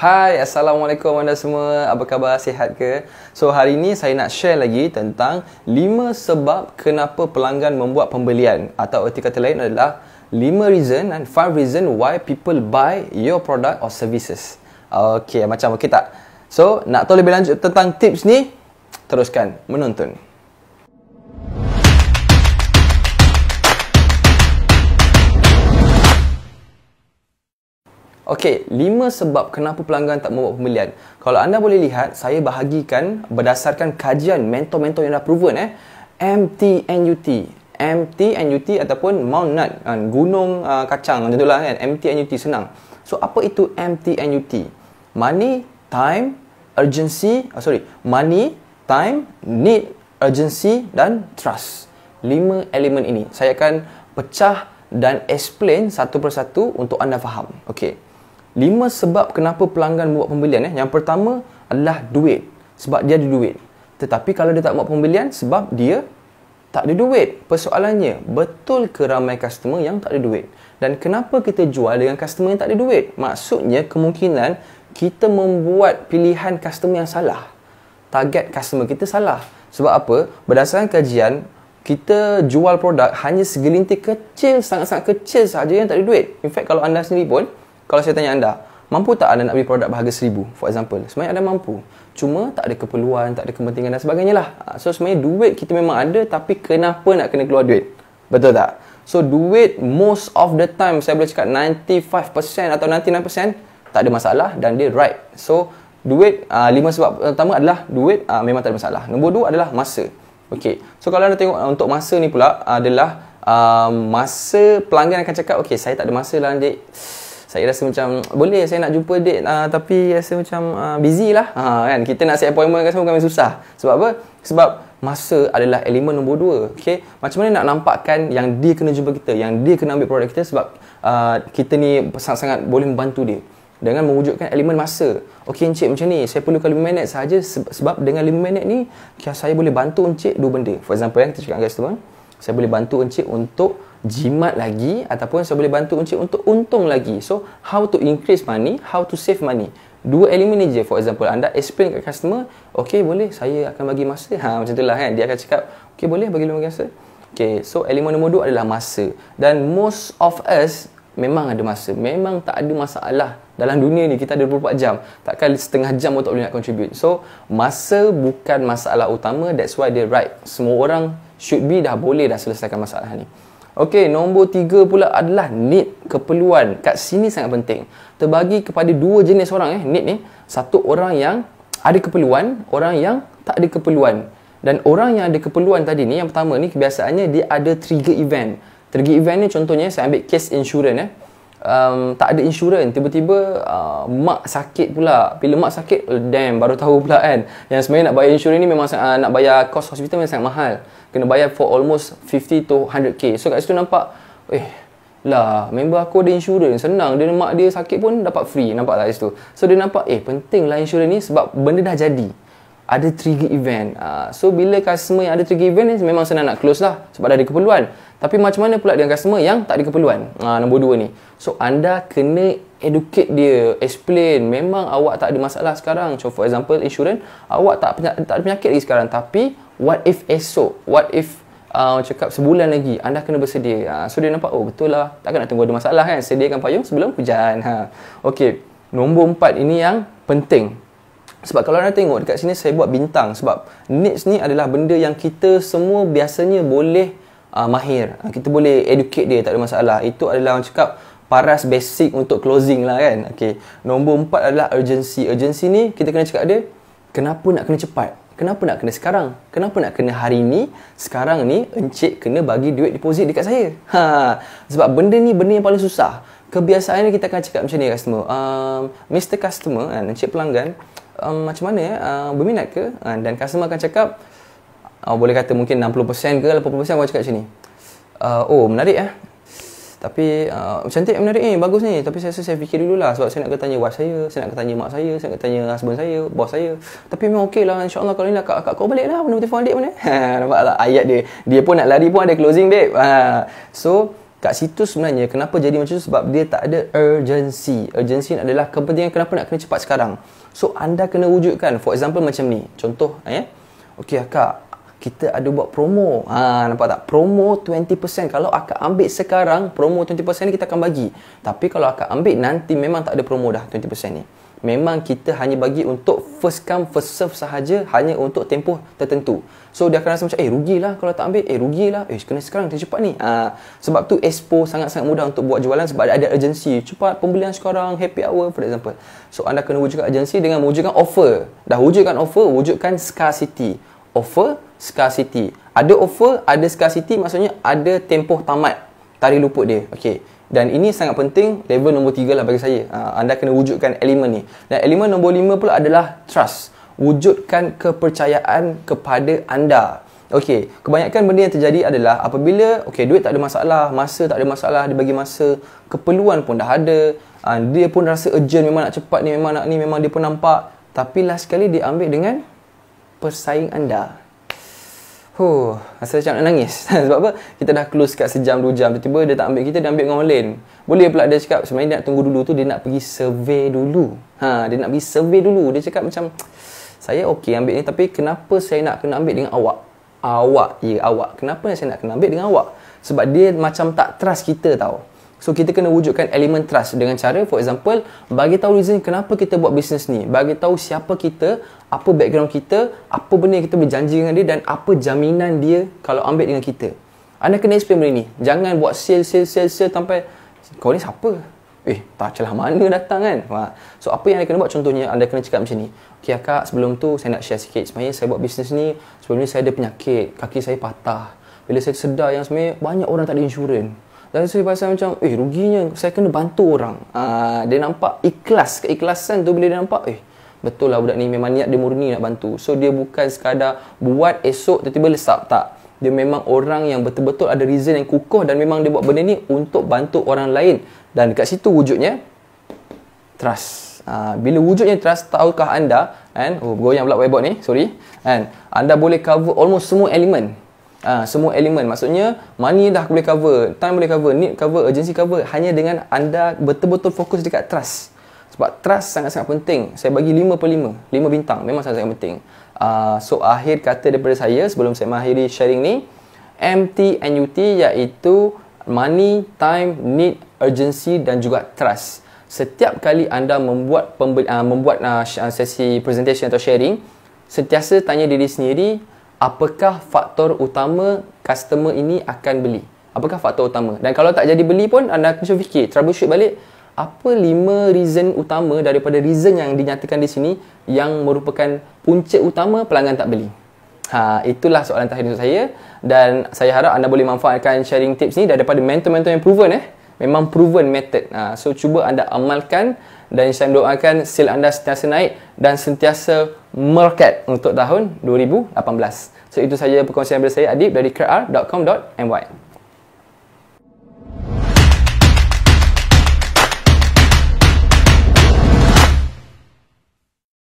Hai, Assalamualaikum anda semua. Apa khabar? Sihat ke? So, hari ini saya nak share lagi tentang 5 sebab kenapa pelanggan membuat pembelian. Atau erti kata lain adalah 5 reason and 5 reason why people buy your product or services. Okay, macam okey tak? So, nak tahu lebih lanjut tentang tips ni? Teruskan menonton. Okey, lima sebab kenapa pelanggan tak membuat pembelian. Kalau anda boleh lihat, saya bahagikan berdasarkan kajian mentor-mentor yang dah proven eh. MTNUT. MTNUT ataupun Mount Nut. Ah, Gunung uh, kacang macam tu lah, kan. MTNUT senang. So, apa itu MTNUT? Money, time, urgency, oh, sorry. Money, time, need, urgency dan trust. Lima elemen ini. Saya akan pecah dan explain satu persatu untuk anda faham. Okey. Lima sebab kenapa pelanggan buat pembelian eh. Yang pertama adalah duit. Sebab dia ada duit. Tetapi kalau dia tak buat pembelian sebab dia tak ada duit. Persoalannya, betul ke ramai customer yang tak ada duit? Dan kenapa kita jual dengan customer yang tak ada duit? Maksudnya kemungkinan kita membuat pilihan customer yang salah. Target customer kita salah. Sebab apa? Berdasarkan kajian, kita jual produk hanya segelintir kecil, sangat-sangat kecil sahaja yang tak ada duit. In fact, kalau anda sendiri pun, kalau saya tanya anda, mampu tak anda nak beli produk berharga seribu, For example, sebenarnya anda mampu. Cuma tak ada keperluan, tak ada kepentingan dan sebagainya lah. Ah, so sebenarnya duit kita memang ada tapi kenapa nak kena keluar duit? Betul tak? So duit most of the time saya boleh cakap 95% atau 99% tak ada masalah dan dia right. So duit, uh, lima sebab pertama adalah duit uh, memang tak ada masalah. Nombor dua adalah masa. Okay. So kalau anda tengok uh, untuk masa ni pula uh, adalah uh, masa pelanggan akan cakap okay saya tak ada masa lah Encik saya rasa macam boleh saya nak jumpa date uh, tapi rasa macam uh, busy lah uh, kan kita nak set appointment kan semua susah sebab apa sebab masa adalah elemen nombor dua okay? macam mana nak nampakkan yang dia kena jumpa kita yang dia kena ambil produk kita sebab uh, kita ni sangat-sangat boleh membantu dia dengan mewujudkan elemen masa Okey Encik macam ni Saya perlukan 5 minit sahaja Sebab dengan 5 minit ni Saya boleh bantu Encik dua benda For example yang eh, kita cakap dengan customer saya boleh bantu encik untuk jimat lagi ataupun saya boleh bantu encik untuk untung lagi so how to increase money how to save money dua elemen ni je for example anda explain kat customer ok boleh saya akan bagi masa ha, macam lah kan dia akan cakap ok boleh bagi lima masa ok so elemen nombor dua adalah masa dan most of us memang ada masa memang tak ada masalah dalam dunia ni kita ada 24 jam takkan setengah jam untuk tak boleh nak contribute so masa bukan masalah utama that's why they write semua orang should be dah boleh dah selesaikan masalah ni. Okey, nombor tiga pula adalah need, keperluan. Kat sini sangat penting. Terbagi kepada dua jenis orang eh, need ni. Satu orang yang ada keperluan, orang yang tak ada keperluan. Dan orang yang ada keperluan tadi ni, yang pertama ni kebiasaannya dia ada trigger event. Trigger event ni contohnya saya ambil case insurance eh um, tak ada insurans tiba-tiba uh, mak sakit pula bila mak sakit oh, damn baru tahu pula kan yang sebenarnya nak bayar insurans ni memang uh, nak bayar kos hospital memang sangat mahal kena bayar for almost 50 to 100k so kat situ nampak eh lah member aku ada insurans senang dia mak dia sakit pun dapat free nampak tak kat situ so dia nampak eh penting lah insurans ni sebab benda dah jadi ada trigger event uh, so bila customer yang ada trigger event ni memang senang nak close lah sebab dah ada keperluan tapi macam mana pula dengan customer yang tak ada keperluan? Ha, nombor dua ni. So, anda kena educate dia, explain. Memang awak tak ada masalah sekarang. So, for example, insurance, awak tak, tak ada penyakit lagi sekarang. Tapi, what if esok? What if uh, cakap sebulan lagi anda kena bersedia ha, so dia nampak oh betul lah takkan nak tunggu ada masalah kan sediakan payung sebelum hujan ha. ok nombor empat ini yang penting sebab kalau anda tengok dekat sini saya buat bintang sebab niche ni adalah benda yang kita semua biasanya boleh uh, mahir ah, kita boleh educate dia tak ada masalah itu adalah orang cakap paras basic untuk closing lah kan okay. nombor empat adalah urgency urgency ni kita kena cakap dia kenapa nak kena cepat kenapa nak kena sekarang kenapa nak kena hari ni sekarang ni encik kena bagi duit deposit dekat saya ha, sebab benda ni benda yang paling susah kebiasaan kita akan cakap macam ni customer um, Mr. Customer kan, encik pelanggan um, macam mana ya uh, berminat ke uh, dan customer akan cakap uh, boleh kata mungkin 60% ke 80% aku cakap macam ni uh, oh menarik eh tapi uh, cantik menarik ni eh, bagus ni tapi saya rasa saya fikir dulu lah sebab saya nak kena tanya wife saya saya nak kena tanya mak saya saya nak kena tanya husband saya bos saya tapi memang okey lah insyaAllah kalau ni lah kakak kau balik lah mana telefon adik mana eh. nampak lah ayat dia dia pun nak lari pun ada closing babe so kat situ sebenarnya kenapa jadi macam tu sebab dia tak ada urgency urgency adalah kepentingan kenapa nak kena cepat sekarang so anda kena wujudkan for example macam ni contoh eh? Okey akak, kita ada buat promo. Ha, nampak tak? Promo 20%. Kalau akak ambil sekarang, promo 20% ni kita akan bagi. Tapi kalau akak ambil nanti memang tak ada promo dah 20% ni. Memang kita hanya bagi untuk first come, first serve sahaja hanya untuk tempoh tertentu. So, dia akan rasa macam, eh rugilah kalau tak ambil. Eh rugilah. Eh, kena sekarang. Kena cepat ni. Ha, sebab tu expo sangat-sangat mudah untuk buat jualan sebab ada, agensi. Cepat pembelian sekarang, happy hour for example. So, anda kena wujudkan agensi dengan wujudkan offer. Dah wujudkan offer, wujudkan scarcity offer scarcity. Ada offer, ada scarcity maksudnya ada tempoh tamat Tari luput dia. Okey. Dan ini sangat penting level nombor 3 lah bagi saya. Ha, anda kena wujudkan elemen ni. Dan elemen nombor 5 pula adalah trust. Wujudkan kepercayaan kepada anda. Okey, kebanyakan benda yang terjadi adalah apabila okey duit tak ada masalah, masa tak ada masalah, dia bagi masa, keperluan pun dah ada, ha, dia pun rasa urgent memang nak cepat ni, memang nak ni, memang dia pun nampak tapi last sekali dia ambil dengan pesaing anda. Huh, rasa macam nak nangis. Sebab apa? Kita dah close kat sejam, dua jam. Tiba-tiba dia tak ambil kita, dia ambil dengan orang lain. Boleh pula dia cakap, sebenarnya dia nak tunggu dulu tu, dia nak pergi survey dulu. Ha, dia nak pergi survey dulu. Dia cakap macam, saya okey ambil ni, tapi kenapa saya nak kena ambil dengan awak? Awak, ya awak. Kenapa saya nak kena ambil dengan awak? Sebab dia macam tak trust kita tau. So kita kena wujudkan elemen trust dengan cara for example bagi tahu reason kenapa kita buat bisnes ni, bagi tahu siapa kita, apa background kita, apa benda yang kita berjanji dengan dia dan apa jaminan dia kalau ambil dengan kita. Anda kena explain benda ni. Jangan buat sale sale sale sale sampai kau ni siapa? Eh, tak celah mana datang kan? Ha. So, apa yang anda kena buat contohnya, anda kena cakap macam ni. Okay, akak, sebelum tu saya nak share sikit. Sebenarnya saya buat bisnes ni, sebelum ni saya ada penyakit. Kaki saya patah. Bila saya sedar yang sebenarnya banyak orang tak ada insurans dan saya rasa macam eh ruginya saya kena bantu orang uh, dia nampak ikhlas keikhlasan tu bila dia nampak eh betul lah budak ni memang niat dia murni nak bantu so dia bukan sekadar buat esok tiba-tiba lesap tak dia memang orang yang betul-betul ada reason yang kukuh dan memang dia buat benda ni untuk bantu orang lain dan dekat situ wujudnya trust uh, bila wujudnya trust tahukah anda kan oh goyang pula whiteboard ni sorry kan anda boleh cover almost semua elemen Ha, semua elemen maksudnya money dah boleh cover time boleh cover need cover urgency cover hanya dengan anda betul-betul fokus dekat trust sebab trust sangat-sangat penting saya bagi 5 per 5 5 bintang memang sangat-sangat penting uh, so akhir kata daripada saya sebelum saya mengakhiri sharing ni MTNUT iaitu money time need urgency dan juga trust setiap kali anda membuat pembeli- ah, membuat uh, sesi presentation atau sharing sentiasa tanya diri sendiri apakah faktor utama customer ini akan beli? Apakah faktor utama? Dan kalau tak jadi beli pun anda mesti fikir, troubleshoot balik apa lima reason utama daripada reason yang dinyatakan di sini yang merupakan punca utama pelanggan tak beli. Ha itulah soalan terakhir untuk saya dan saya harap anda boleh manfaatkan sharing tips ni daripada mentor-mentor yang proven eh. Memang proven method. Ha so cuba anda amalkan dan saya doakan sil anda sentiasa naik dan sentiasa meroket untuk tahun 2018. So itu saja perkongsian daripada saya Adib dari crr.com.my.